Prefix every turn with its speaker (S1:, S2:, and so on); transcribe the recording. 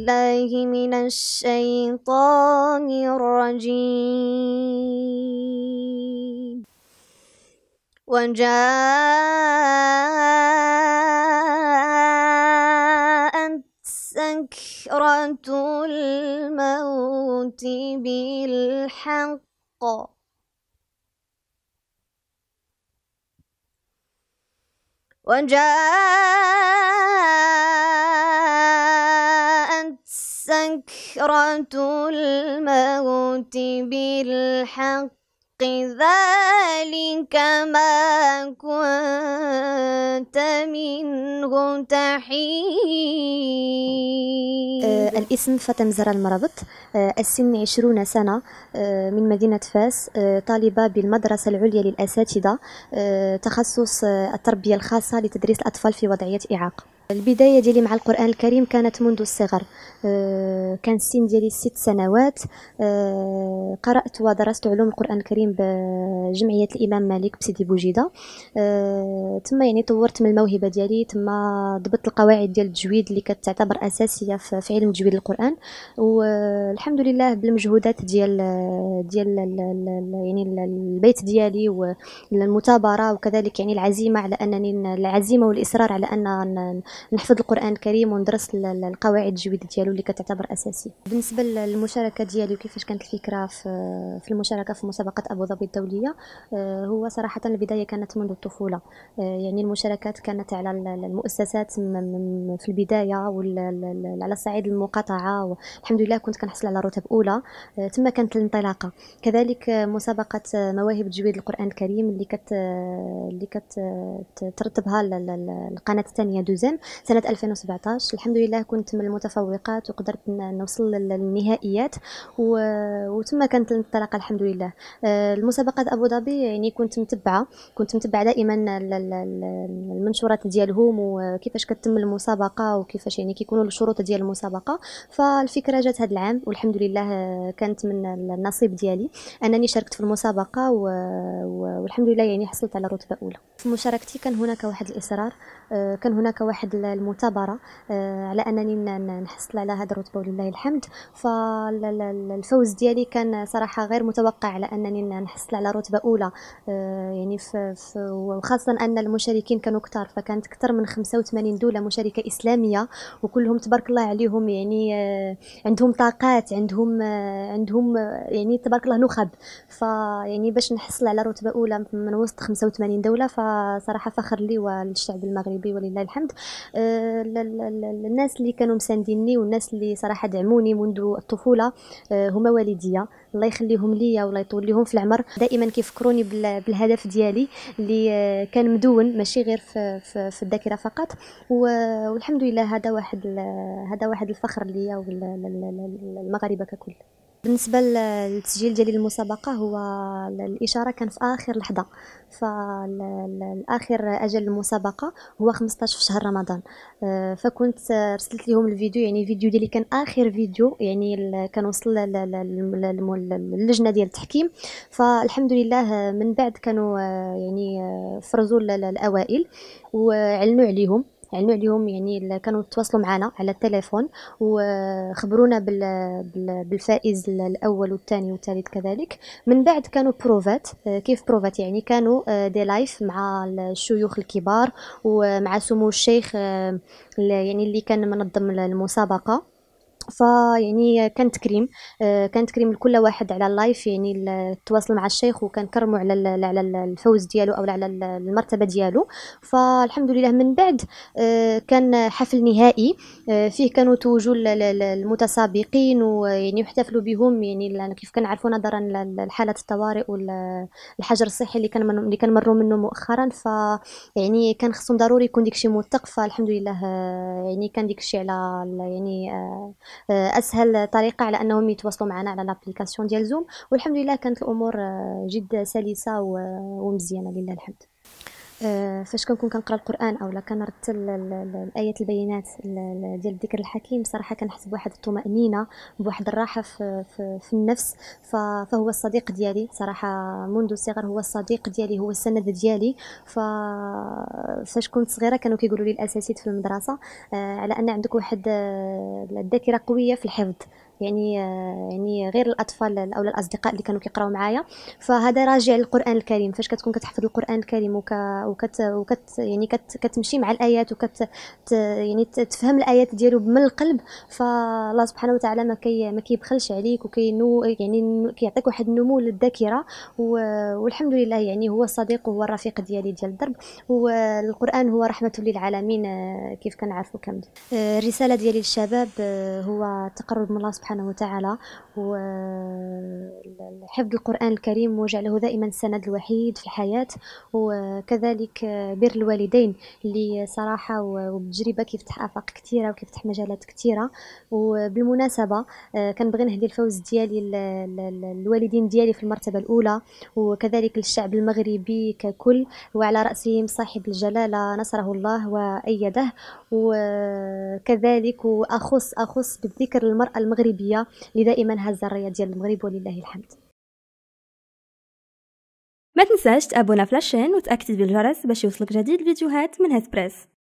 S1: الله من الشيطان الرجيم وجاءت سكرة الموت بالحق وجاءت سكرة الموت بالحق ذلك ما كنت منه تحيد آه الاسم فاطمة زرع المرابط آه السن عشرون سنة آه من مدينة فاس آه طالبة بالمدرسة العليا للأساتذة آه تخصص آه التربية الخاصة لتدريس الأطفال في وضعية إعاقة البداية ديالي مع القرآن الكريم كانت منذ الصغر آه، كان السن ديالي ست سنوات آه، قرأت ودرست علوم القرآن الكريم بجمعية الإمام مالك بسيدي بوجيدة آه، تما يعني طورت من الموهبة ديالي تما ضبطت القواعد ديال التجويد اللي كتعتبر أساسية في علم تجويد القرآن والحمد لله بالمجهودات ديال ديال يعني البيت ديالي والمثابرة وكذلك يعني العزيمة على أنني العزيمة والإصرار على أن نحفظ القران الكريم وندرس القواعد الجويده ديالو اللي كتعتبر اساسي بالنسبه للمشاركه ديالي وكيفاش كانت الفكره في المشاركه في مسابقه ابو ظبي الدوليه آه، هو صراحه البدايه كانت منذ الطفوله آه، يعني المشاركات كانت على المؤسسات في البدايه وعلى الصعيد المقاطعه والحمد لله كنت كنحصل على رتب اولى آه، تما كانت الانطلاقه كذلك مسابقه مواهب تجويد القران الكريم اللي كت اللي كترتبها القناه الثانيه دوزيم سنه 2017 الحمد لله كنت من المتفوقات وقدرت نوصل للنهائيات وتما كانت الانطلاقه الحمد لله آه، المسابقات ابو ظبي يعني كنت متبعه كنت متبعه دائما المنشورات ديالهم وكيفاش كتم المسابقه وكيفاش يعني كيكونوا الشروط ديال المسابقه فالفكره جات هذا العام والحمد لله كانت من النصيب ديالي انني شاركت في المسابقه و... والحمد لله يعني حصلت على رتبه اولى في مشاركتي كان هناك واحد الاصرار آه، كان هناك واحد المعتبره آه، على انني نحصل على هذه الرتبه ولله الحمد فالفوز ديالي كان صراحه غير متوقع على انني نحصل على رتبه اولى آه، يعني وخاصه ان المشاركين كانوا كثار فكانت اكثر من 85 دوله مشاركه اسلاميه وكلهم تبارك الله عليهم يعني آه، عندهم طاقات عندهم عندهم يعني تبارك الله نخب فيعني باش نحصل على رتبه اولى من وسط 85 دوله فصراحه فخر لي وللشعب المغربي ولله الحمد آه، الناس اللي كانوا مسانديني والناس اللي صراحه دعموني منذ الطفوله آه، هما والديا الله يخليهم ليا والله يطول ليهم في العمر دائما كيفكروني بالهدف ديالي اللي آه، كان مدون ماشي غير في, في, في الذاكره فقط والحمد لله هذا واحد هذا واحد الفخر ليا والمغاربه ككل بالنسبه للتسجيل ديالي للمسابقه هو الاشاره كان في اخر لحظه فالاخر اجل المسابقه هو 15 في شهر رمضان آه، فكنت رسلت لهم الفيديو يعني الفيديو ديالي كان اخر فيديو يعني كان وصل للجنه ديال التحكيم فالحمد لله آه، من بعد كانوا آه، يعني فرزوا الاوائل وعلنوا عليهم يعني عليهم يعني كانوا تواصلوا معنا على التليفون وخبرونا بالفائز الاول والثاني والثالث كذلك من بعد كانوا بروفات آه، كيف بروفات يعني كانوا آه، دي لايف مع الشيوخ الكبار ومع سمو الشيخ آه، يعني اللي كان منظم المسابقه فيعني كان تكريم آه، كان تكريم لكل واحد على اللايف يعني تواصل مع الشيخ وكان كرمو على على الفوز ديالو او على المرتبه ديالو فالحمد لله من بعد آه، كان حفل نهائي آه، فيه كانوا توجوا المتسابقين ويعني يحتفلوا بهم يعني, يعني كيف كنعرفوا نظرا لحاله الطوارئ والحجر الصحي اللي كان اللي مروا منه مؤخرا ف يعني كان خصهم ضروري يكون الشيء موثق فالحمد لله يعني كان الشيء على يعني آه، اسهل طريقه على انهم يتواصلوا معنا على لابليكاسيون ديال زوم والحمد لله كانت الامور آه، جد سلسه آه، ومزيانه لله الحمد آه، فاش كنكون كنقرا القران اولا كنرتل الايات البينات ديال الذكر الحكيم صراحه كنحس بواحد الطمانينه بواحد الراحه في, في, في النفس فهو الصديق ديالي صراحه منذ الصغر هو الصديق ديالي هو السند ديالي فاش كنت صغيره كانوا كيقولوا لي الاساتذه في المدرسه آه، على ان عندك واحد الذاكره آه، قويه في الحفظ يعني يعني غير الاطفال او الاصدقاء اللي كانوا كيقراو معايا فهذا راجع للقران الكريم فاش كتكون كتحفظ القران الكريم وك وكت, وكت يعني كت كتمشي مع الايات وكت يعني تفهم الايات ديالو من القلب فالله سبحانه وتعالى ما كي ما كيبخلش عليك وكينو يعني كيعطيك واحد النمو للذاكره والحمد لله يعني هو الصديق وهو الرفيق ديالي ديال الدرب والقران هو رحمه للعالمين كيف كنعرفوا كامل الرساله ديالي للشباب هو التقرب من الله سبحانه سبحانه وتعالى وحفظ القرآن الكريم وجعله دائما السند الوحيد في الحياة وكذلك بر الوالدين اللي صراحة وبتجربة كيفتح آفاق كثيرة وكيفتح مجالات كثيرة وبالمناسبة آه، كنبغي نهدي الفوز ديالي للوالدين ديالي في المرتبة الأولى وكذلك للشعب المغربي ككل وعلى رأسهم صاحب الجلالة نصره الله وأيده وكذلك وأخص أخص بالذكر المرأة المغربية المغربيه اللي دائما هزه الرايه ديال المغرب ولله الحمد ما تنساش تابونا في لاشين وتاكتب بالجرس باش يوصلك جديد الفيديوهات من هاد بريس